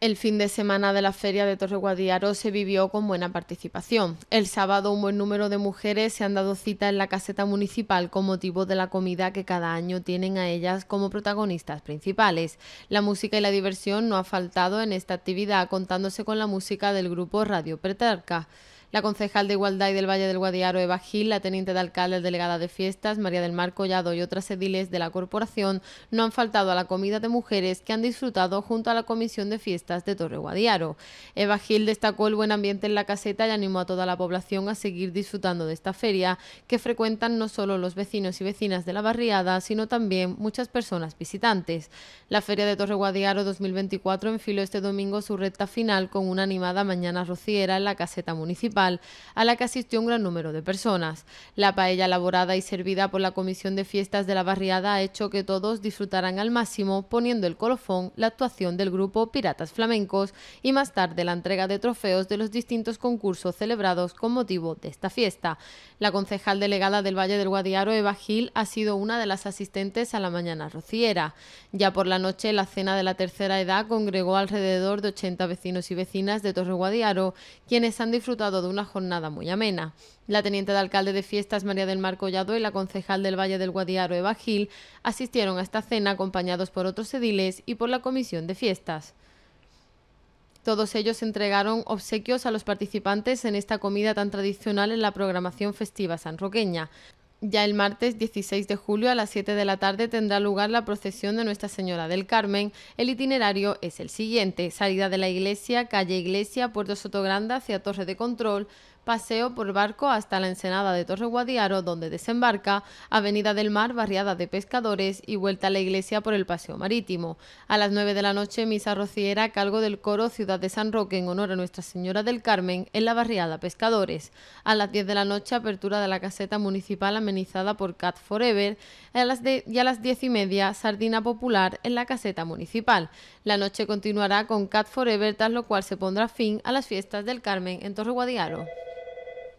El fin de semana de la Feria de Torre Guadiaro se vivió con buena participación. El sábado un buen número de mujeres se han dado cita en la caseta municipal con motivo de la comida que cada año tienen a ellas como protagonistas principales. La música y la diversión no ha faltado en esta actividad contándose con la música del grupo Radio Petarca. La concejal de Igualdad y del Valle del Guadiaro, Eva Gil, la teniente de alcalde, delegada de fiestas, María del Mar Collado y otras ediles de la corporación no han faltado a la comida de mujeres que han disfrutado junto a la comisión de fiestas de Torre Guadiaro. Eva Gil destacó el buen ambiente en la caseta y animó a toda la población a seguir disfrutando de esta feria que frecuentan no solo los vecinos y vecinas de la barriada, sino también muchas personas visitantes. La feria de Torre Guadiaro 2024 enfiló este domingo su recta final con una animada mañana rociera en la caseta municipal a la que asistió un gran número de personas. La paella elaborada y servida por la Comisión de Fiestas de la Barriada ha hecho que todos disfrutaran al máximo, poniendo el colofón la actuación del grupo Piratas Flamencos y más tarde la entrega de trofeos de los distintos concursos celebrados con motivo de esta fiesta. La concejal delegada del Valle del Guadiaro, Eva Gil, ha sido una de las asistentes a la mañana rociera. Ya por la noche, la cena de la tercera edad congregó alrededor de 80 vecinos y vecinas de Torre Guadiaro, quienes han disfrutado de una jornada muy amena. La teniente de alcalde de fiestas María del Mar Collado y la concejal del Valle del Guadiaro Eva Gil asistieron a esta cena acompañados por otros ediles y por la comisión de fiestas. Todos ellos entregaron obsequios a los participantes en esta comida tan tradicional en la programación festiva sanroqueña. Ya el martes 16 de julio a las 7 de la tarde tendrá lugar la procesión de Nuestra Señora del Carmen. El itinerario es el siguiente: salida de la iglesia, calle Iglesia, Puerto Sotogranda, hacia Torre de Control, paseo por barco hasta la ensenada de Torre Guadiaro, donde desembarca, Avenida del Mar, barriada de pescadores y vuelta a la iglesia por el paseo marítimo. A las 9 de la noche, misa rociera a cargo del coro Ciudad de San Roque en honor a Nuestra Señora del Carmen en la barriada Pescadores. A las 10 de la noche, apertura de la caseta municipal amenizada por Cat Forever a las y a las 10 y media, sardina popular en la caseta municipal. La noche continuará con Cat Forever, tras lo cual se pondrá fin a las fiestas del Carmen en Torre Guadiaro.